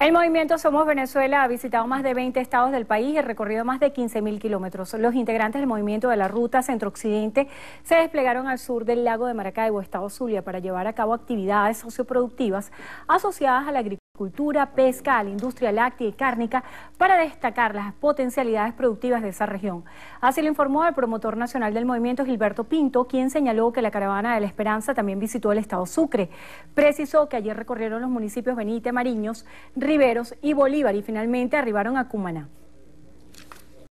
El movimiento Somos Venezuela ha visitado más de 20 estados del país y recorrido más de 15 mil kilómetros. Los integrantes del movimiento de la Ruta Centro-Occidente se desplegaron al sur del lago de Maracaibo, estado Zulia, para llevar a cabo actividades socioproductivas asociadas a la agricultura agricultura, pesca, a la industria láctea y cárnica para destacar las potencialidades productivas de esa región. Así lo informó el promotor nacional del movimiento Gilberto Pinto, quien señaló que la caravana de la Esperanza también visitó el estado Sucre. Precisó que ayer recorrieron los municipios Benítez, Mariños, Riveros y Bolívar y finalmente arribaron a Cumaná.